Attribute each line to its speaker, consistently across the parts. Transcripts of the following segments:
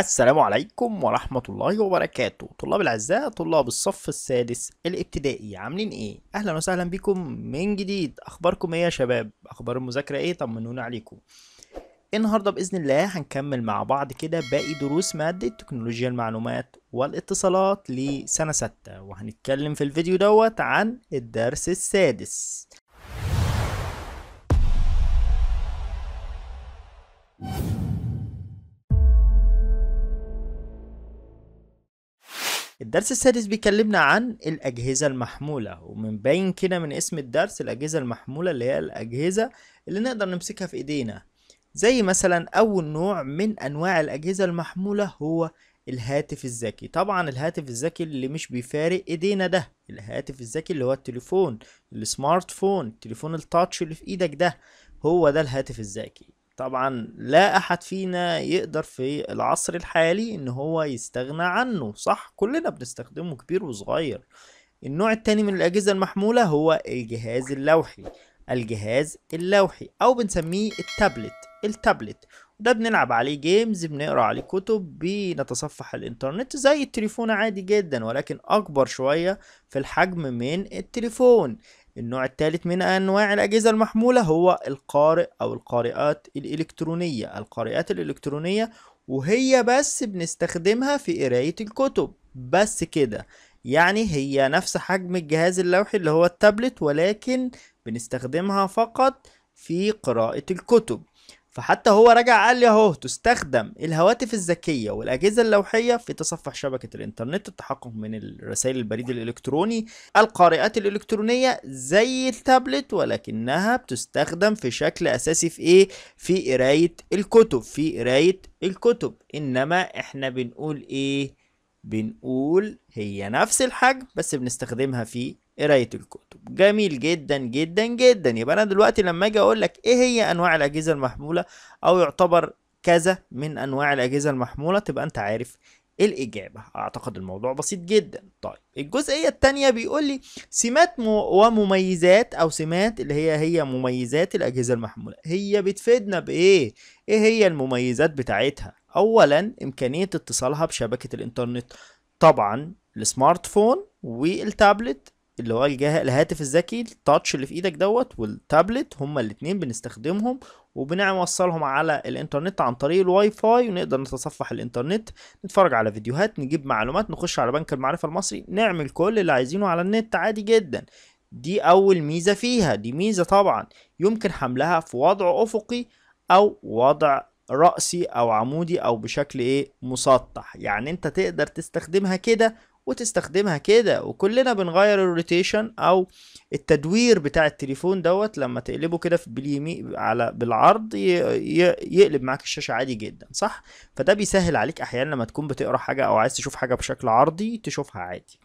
Speaker 1: السلام عليكم ورحمة الله وبركاته طلاب الأعزاء طلاب الصف السادس الابتدائي عاملين ايه؟ أهلا وسهلا بكم من جديد أخباركم ايه يا شباب؟ أخبار المذاكرة ايه؟ طمنونا عليكم النهاردة بإذن الله هنكمل مع بعض كده باقي دروس مادة تكنولوجيا المعلومات والاتصالات لسنة ستة وهنتكلم في الفيديو دوت عن الدرس السادس الدرس السادس بيكلمنا عن الأجهزة المحمولة ومن باين كده من اسم الدرس الأجهزة المحمولة اللي هي الأجهزة اللي نقدر نمسكها في إيدينا زي مثلا أول نوع من أنواع الأجهزة المحمولة هو الهاتف الذكي طبعا الهاتف الذكي اللي مش بيفارق ايدينا ده الهاتف الذكي اللي هو التليفون السمارت فون التليفون التاتش اللي في ايدك ده هو ده الهاتف الذكي طبعا لا احد فينا يقدر في العصر الحالي ان هو يستغنى عنه صح كلنا بنستخدمه كبير وصغير النوع التاني من الاجهزة المحمولة هو الجهاز اللوحي الجهاز اللوحي او بنسميه التابلت التابلت ده بنلعب عليه جيمز بنقرا عليه كتب بنتصفح الانترنت زي التليفون عادي جدا ولكن اكبر شويه في الحجم من التليفون النوع الثالث من أنواع الأجهزة المحمولة هو القارئ أو القارئات الإلكترونية القارئات الإلكترونية وهي بس بنستخدمها في قراية الكتب بس كده يعني هي نفس حجم الجهاز اللوحي اللي هو التابلت ولكن بنستخدمها فقط في قراءة الكتب فحتى هو رجع قال لي اهو تستخدم الهواتف الذكيه والاجهزه اللوحيه في تصفح شبكه الانترنت التحقق من الرسائل البريد الالكتروني القارئات الالكترونيه زي التابلت ولكنها بتستخدم في شكل اساسي في ايه في قرايه الكتب في قرايه الكتب انما احنا بنقول ايه بنقول هي نفس الحجم بس بنستخدمها في قرايه الكتب جميل جدا جدا جدا يبقى انا دلوقتي لما اجي اقول لك ايه هي انواع الاجهزه المحموله او يعتبر كذا من انواع الاجهزه المحموله تبقى انت عارف الإجابة أعتقد الموضوع بسيط جدا طيب الجزئية التانية بيقول لي سمات ومميزات أو سمات اللي هي هي مميزات الأجهزة المحمولة هي بتفيدنا بإيه؟ إيه هي المميزات بتاعتها؟ أولا إمكانية اتصالها بشبكة الإنترنت طبعا السمارت فون والتابلت اللي هو الجه... الهاتف الذكي التاتش اللي في ايدك دوت والتابلت هما الاتنين بنستخدمهم وبنوصلهم على الانترنت عن طريق الواي فاي ونقدر نتصفح الانترنت نتفرج على فيديوهات نجيب معلومات نخش على بنك المعرفة المصري نعمل كل اللي عايزينه على النت عادي جدا دي اول ميزة فيها دي ميزة طبعا يمكن حملها في وضع افقي او وضع رأسي او عمودي او بشكل ايه مسطح يعني انت تقدر تستخدمها كده وتستخدمها كده وكلنا بنغير الروتيشن او التدوير بتاع التليفون دوت لما تقلبه كده في باليمين على بالعرض يقلب معاك الشاشه عادي جدا صح فده بيسهل عليك احيانا لما تكون بتقرا حاجه او عايز تشوف حاجه بشكل عرضي تشوفها عادي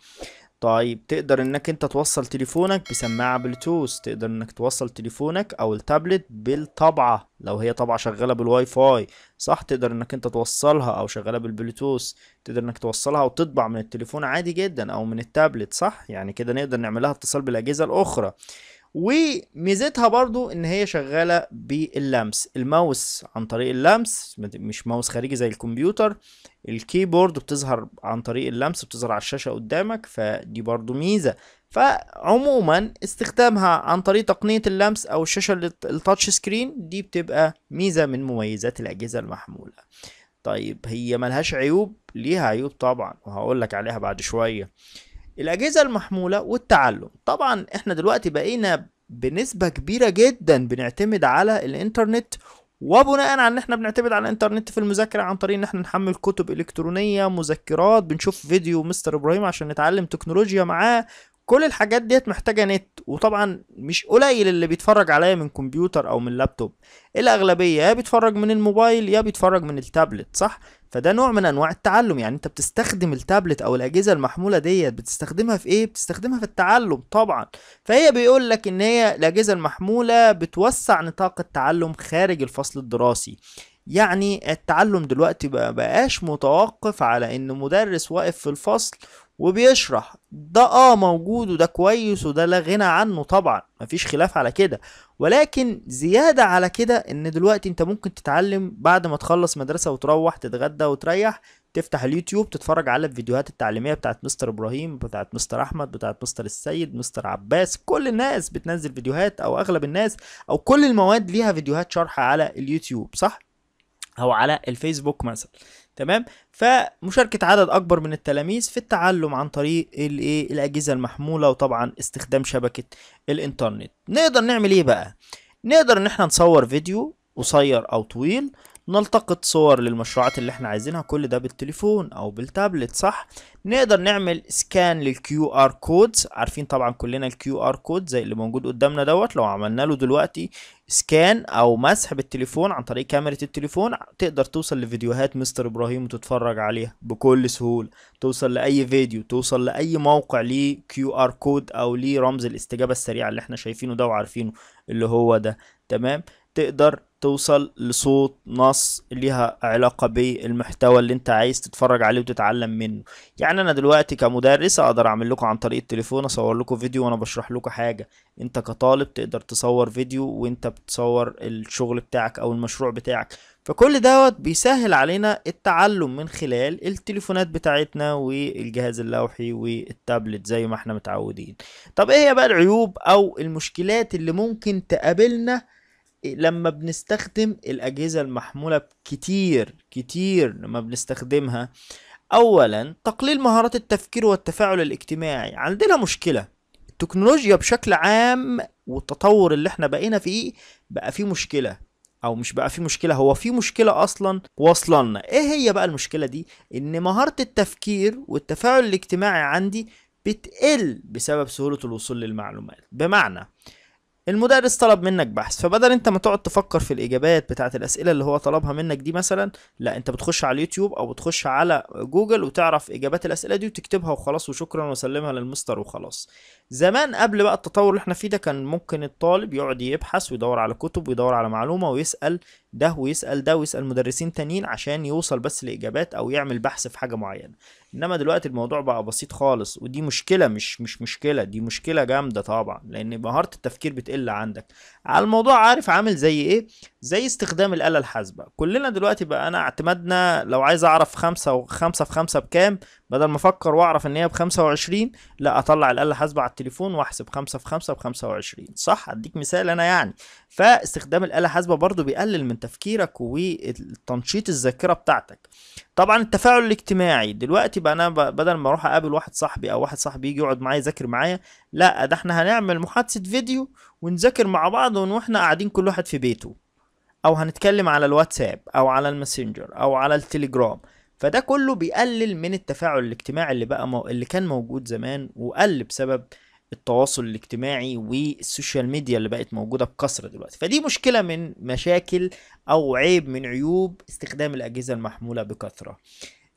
Speaker 1: طيب تقدر انك انت توصل تليفونك بسماعة بلوتوث تقدر انك توصل تليفونك او التابلت بالطبعة لو هي طبعة شغالة بالواي فاي صح تقدر انك انت توصلها او شغالة بالبلوتوث تقدر انك توصلها وتطبع من التليفون عادي جدا او من التابلت صح يعني كده نقدر نعملها اتصال بالاجهزة الاخرى وميزتها برضو ان هي شغاله باللمس الماوس عن طريق اللمس مش ماوس خارجي زي الكمبيوتر الكيبورد بتظهر عن طريق اللمس بتظهر على الشاشه قدامك فدي برضو ميزه فعموما استخدامها عن طريق تقنيه اللمس او الشاشه التاتش سكرين دي بتبقى ميزه من مميزات الاجهزه المحموله طيب هي ملهاش عيوب ليها عيوب طبعا وهقول لك عليها بعد شويه الاجهزه المحموله والتعلم طبعا احنا دلوقتي بقينا بنسبه كبيره جدا بنعتمد على الانترنت وبناء على ان احنا بنعتمد على الانترنت في المذاكره عن طريق ان احنا نحمل كتب الكترونيه مذكرات بنشوف فيديو مستر ابراهيم عشان نتعلم تكنولوجيا معاه كل الحاجات ديت محتاجه نت وطبعا مش قليل اللي بيتفرج عليا من كمبيوتر او من لابتوب الاغلبيه يا بيتفرج من الموبايل يا بيتفرج من التابلت صح فده نوع من انواع التعلم يعني انت بتستخدم التابلت او الاجهزه المحموله ديت بتستخدمها في ايه بتستخدمها في التعلم طبعا فهي بيقول لك ان هي الاجهزه المحموله بتوسع نطاق التعلم خارج الفصل الدراسي يعني التعلم دلوقتي بقاش متوقف على ان مدرس واقف في الفصل وبيشرح ده اه موجود وده كويس وده لا غنى عنه طبعا مفيش خلاف على كده ولكن زيادة على كده ان دلوقتي انت ممكن تتعلم بعد ما تخلص مدرسة وتروح تتغدى وتريح تفتح اليوتيوب تتفرج على الفيديوهات التعليمية بتاعت مستر ابراهيم بتاعت مستر احمد بتاعت مستر السيد مستر عباس كل الناس بتنزل فيديوهات او اغلب الناس او كل المواد ليها فيديوهات شرح على اليوتيوب صح او على الفيسبوك مثلا تمام فمشاركة عدد أكبر من التلاميذ في التعلم عن طريق الايه الأجهزة المحمولة وطبعا استخدام شبكة الإنترنت نقدر نعمل إيه بقى نقدر إن احنا نصور فيديو قصير أو طويل نلتقط صور للمشروعات اللي احنا عايزينها كل ده بالتليفون او بالتابلت صح نقدر نعمل سكان للكيو ار كودز عارفين طبعا كلنا الكيو ار كود زي اللي موجود قدامنا دوت لو عملنا له دلوقتي سكان او مسح بالتليفون عن طريق كاميرا التليفون تقدر توصل لفيديوهات مستر ابراهيم وتتفرج عليها بكل سهوله توصل لاي فيديو توصل لاي موقع ليه كيو ار كود او ليه رمز الاستجابه السريعه اللي احنا شايفينه ده وعارفينه اللي هو ده تمام تقدر توصل لصوت نص ليها علاقة بالمحتوى اللي انت عايز تتفرج عليه وتتعلم منه يعني انا دلوقتي كمدرس اقدر اعمل لكم عن طريق التليفون اصور لكم فيديو وانا بشرح لكم حاجة انت كطالب تقدر تصور فيديو وانت بتصور الشغل بتاعك او المشروع بتاعك فكل دوت بيسهل علينا التعلم من خلال التليفونات بتاعتنا والجهاز اللوحي والتابلت زي ما احنا متعودين طب ايه هي بقى العيوب او المشكلات اللي ممكن تقابلنا لما بنستخدم الأجهزة المحمولة كتير كتير لما بنستخدمها أولا تقليل مهارات التفكير والتفاعل الاجتماعي عندنا مشكلة التكنولوجيا بشكل عام والتطور اللي احنا بقينا فيه بقى فيه مشكلة او مش بقى فيه مشكله هو فيه مشكله اصلا لنا ايه هي بقى المشكله دي ان مهاره التفكير والتفاعل الاجتماعي عندي بتقل بسبب سهوله الوصول للمعلومات بمعنى المدرس طلب منك بحث فبدل انت ما تقعد تفكر في الاجابات بتاعه الاسئله اللي هو طلبها منك دي مثلا لا انت بتخش على اليوتيوب او بتخش على جوجل وتعرف اجابات الاسئله دي وتكتبها وخلاص وشكرا وسلمها للمستر وخلاص زمان قبل بقى التطور اللي احنا فيه ده كان ممكن الطالب يقعد يبحث ويدور على كتب ويدور على معلومة ويسأل ده ويسأل ده ويسأل مدرسين تانيين عشان يوصل بس لإجابات أو يعمل بحث في حاجة معينة إنما دلوقتي الموضوع بقى بسيط خالص ودي مشكلة مش مش مشكلة دي مشكلة جامدة طبعا لأن مهارة التفكير بتقل عندك على الموضوع عارف عامل زي إيه زي استخدام الآلة الحاسبة كلنا دلوقتي بقى أنا اعتمدنا لو عايز أعرف خمسة وخمسة في خمسة بكام بدل ما أفكر وأعرف إن هي بخمسة وعشرين لا أطلع الآلة الحاسبة التليفون واحسب 5 في 5 ب 25 صح اديك مثال انا يعني فاستخدام الاله حاسبه برضو بيقلل من تفكيرك وتنشيط الذاكره بتاعتك طبعا التفاعل الاجتماعي دلوقتي بقى انا بدل ما اروح اقابل واحد صاحبي او واحد صاحبي يجي يقعد معايا يذاكر معايا لا ده احنا هنعمل محادثه فيديو ونذاكر مع بعض واحنا قاعدين كل واحد في بيته او هنتكلم على الواتساب او على الماسنجر او على التليجرام فده كله بيقلل من التفاعل الاجتماعي اللي بقى مو... اللي كان موجود زمان وقل بسبب التواصل الاجتماعي والسوشيال ميديا اللي بقت موجوده بكثره دلوقتي فدي مشكله من مشاكل او عيب من عيوب استخدام الاجهزه المحموله بكثره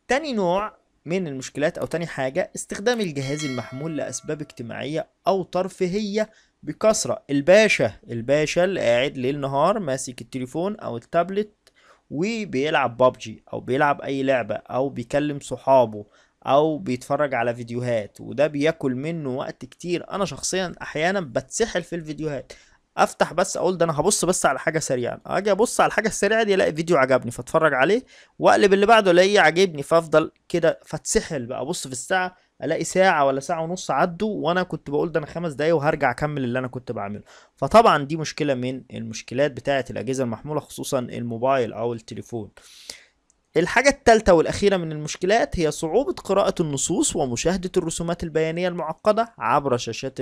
Speaker 1: تاني نوع من المشكلات او تاني حاجه استخدام الجهاز المحمول لاسباب اجتماعيه او ترفيهيه بكثره الباشا الباشا اللي قاعد ليل نهار ماسك التليفون او التابلت وبيلعب بابجي او بيلعب اي لعبه او بيكلم صحابه او بيتفرج على فيديوهات وده بياكل منه وقت كتير انا شخصيا احيانا بتسحل في الفيديوهات افتح بس اقول ده انا هبص بس على حاجه سريعه اجي ابص على الحاجه السريعه دي الاقي فيديو عجبني فاتفرج عليه واقلب اللي بعده الاقيه عاجبني فافضل كده فاتسحل بقى ابص في الساعه الاقي ساعه ولا ساعه ونص عدوا وانا كنت بقول ده انا خمس دقايق وهرجع اكمل اللي انا كنت بعمله فطبعا دي مشكله من المشكلات بتاعه الاجهزه المحموله خصوصا الموبايل او التليفون الحاجة الثالثة والأخيرة من المشكلات هي صعوبة قراءة النصوص ومشاهدة الرسومات البيانية المعقدة عبر شاشات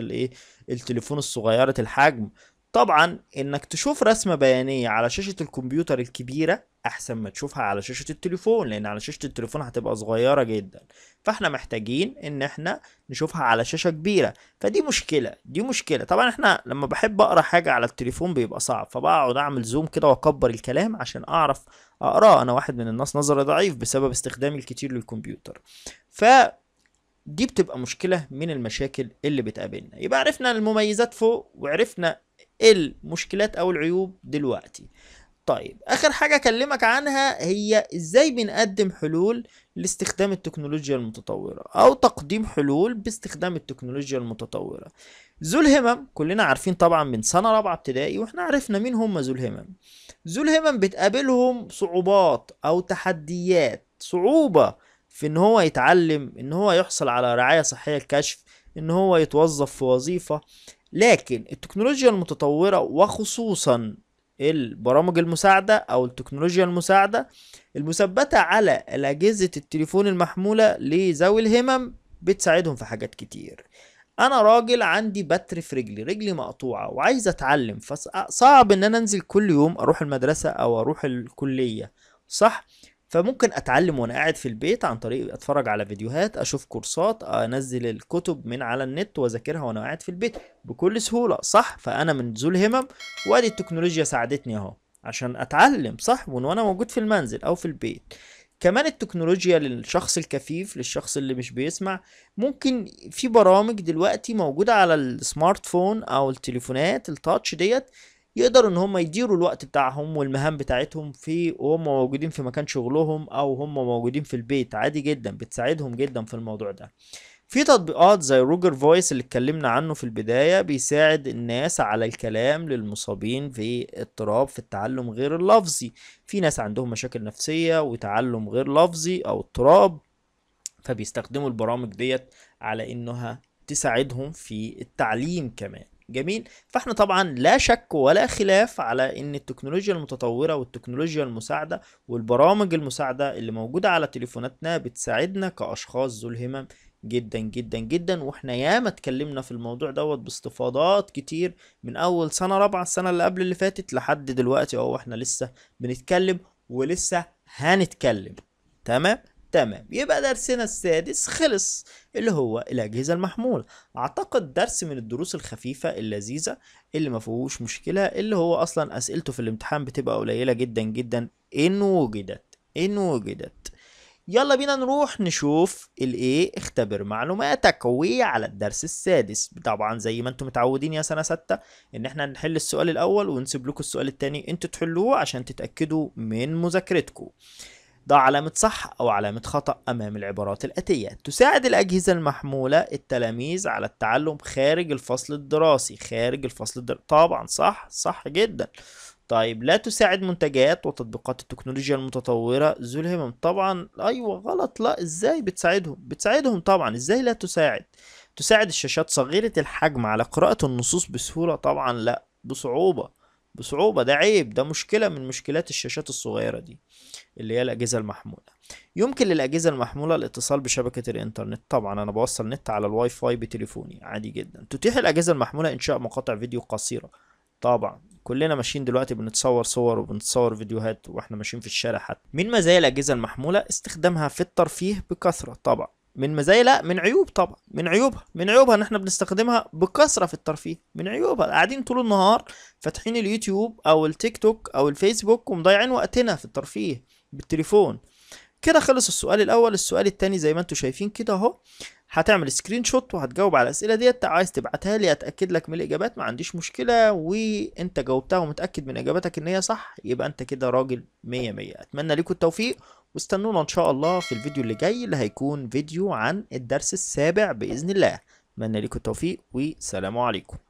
Speaker 1: التليفون الصغيرة الحجم طبعا انك تشوف رسمه بيانيه على شاشه الكمبيوتر الكبيره احسن ما تشوفها على شاشه التليفون لان على شاشه التليفون هتبقى صغيره جدا فاحنا محتاجين ان احنا نشوفها على شاشه كبيره فدي مشكله دي مشكله طبعا احنا لما بحب اقرا حاجه على التليفون بيبقى صعب فبقعد اعمل زوم كده واكبر الكلام عشان اعرف اقراه انا واحد من الناس نظري ضعيف بسبب استخدامي الكتير للكمبيوتر ف دي بتبقى مشكلة من المشاكل اللي بتقابلنا يبقى عرفنا المميزات فوق وعرفنا المشكلات او العيوب دلوقتي طيب اخر حاجه اكلمك عنها هي ازاي بنقدم حلول لاستخدام التكنولوجيا المتطوره او تقديم حلول باستخدام التكنولوجيا المتطوره ذو الهمم كلنا عارفين طبعا من سنه رابعه ابتدائي واحنا عرفنا مين هم ذو الهمم ذو الهمم بتقابلهم صعوبات او تحديات صعوبه في ان هو يتعلم ان هو يحصل على رعايه صحيه الكشف ان هو يتوظف في وظيفه لكن التكنولوجيا المتطورة وخصوصا البرامج المساعدة أو التكنولوجيا المساعدة المثبتة على الأجهزة التليفون المحمولة لذوي الهمم بتساعدهم في حاجات كتير انا راجل عندي بتر في رجلي رجلي مقطوعه وعايز اتعلم فصعب ان انا انزل كل يوم اروح المدرسه او اروح الكليه صح فممكن اتعلم وانا قاعد في البيت عن طريق اتفرج على فيديوهات اشوف كورسات انزل الكتب من على النت واذاكرها وانا قاعد في البيت بكل سهوله صح فانا من ذو الهمم وادي التكنولوجيا ساعدتني اهو عشان اتعلم صح وانا موجود في المنزل او في البيت كمان التكنولوجيا للشخص الكفيف للشخص اللي مش بيسمع ممكن في برامج دلوقتي موجودة على السمارت فون او التليفونات التاتش ديت يقدروا ان هم يديروا الوقت بتاعهم والمهام بتاعتهم في وهم موجودين في مكان شغلهم او هم موجودين في البيت عادي جدا بتساعدهم جدا في الموضوع ده في تطبيقات زي روجر فويس اللي اتكلمنا عنه في البداية بيساعد الناس على الكلام للمصابين في اضطراب في التعلم غير اللفظي في ناس عندهم مشاكل نفسية وتعلم غير لفظي او اضطراب فبيستخدموا البرامج ديت على انها تساعدهم في التعليم كمان جميل فاحنا طبعا لا شك ولا خلاف على ان التكنولوجيا المتطوره والتكنولوجيا المساعده والبرامج المساعده اللي موجوده على تليفوناتنا بتساعدنا كاشخاص ذو الهمم جدا جدا جدا واحنا ياما اتكلمنا في الموضوع دوت باستفاضات كتير من اول سنه رابعه السنه اللي قبل اللي فاتت لحد دلوقتي اهو احنا لسه بنتكلم ولسه هنتكلم تمام تمام يبقى درسنا السادس خلص اللي هو الأجهزة المحمولة أعتقد درس من الدروس الخفيفة اللذيذة اللي ما فيهوش مشكلة اللي هو أصلا أسئلته في الامتحان بتبقى قليلة جدا جدا إن وجدت إن وجدت يلا بينا نروح نشوف الايه اختبر معلوماتك وعلى على الدرس السادس طبعا زي ما انتم متعودين يا سنه سته ان احنا نحل السؤال الاول ونسيب لكم السؤال الثاني انتوا تحلوه عشان تتاكدوا من مذاكرتكم ضع علامة صح أو علامة خطأ أمام العبارات الآتية تساعد الأجهزة المحمولة التلاميذ على التعلم خارج الفصل الدراسي خارج الفصل الدراسي طبعا صح صح جدا طيب لا تساعد منتجات وتطبيقات التكنولوجيا المتطورة ذو الهمم طبعا أيوة غلط لا إزاي بتساعدهم بتساعدهم طبعا إزاي لا تساعد تساعد الشاشات صغيرة الحجم على قراءة النصوص بسهولة طبعا لا بصعوبة بصعوبة ده عيب ده مشكلة من مشكلات الشاشات الصغيرة دي اللي هي الأجهزة المحمولة يمكن للأجهزة المحمولة الاتصال بشبكة الإنترنت طبعا أنا بوصل نت على الواي فاي بتليفوني عادي جدا تتيح الأجهزة المحمولة إنشاء مقاطع فيديو قصيرة طبعا كلنا ماشيين دلوقتي بنتصور صور وبنتصور فيديوهات واحنا ماشيين في الشارع حتى من مزايا الأجهزة المحمولة استخدامها في الترفيه بكثرة طبعا من مزايا لا من عيوب طبعا من عيوبها من عيوبها ان احنا بنستخدمها بكثره في الترفيه من عيوبها قاعدين طول النهار فاتحين اليوتيوب او التيك توك او الفيسبوك ومضيعين وقتنا في الترفيه بالتليفون كده خلص السؤال الاول السؤال الثاني زي ما انتم شايفين كده اهو هتعمل سكرين شوت وهتجاوب على الاسئله ديت عايز تبعتها لي اتاكد لك من الاجابات ما عنديش مشكله وانت جاوبتها ومتاكد من اجابتك ان هي صح يبقى انت كده راجل 100 100 اتمنى لكم التوفيق واستنونا ان شاء الله في الفيديو اللي جاي اللي هيكون فيديو عن الدرس السابع باذن الله اتمنى لكم التوفيق والسلام عليكم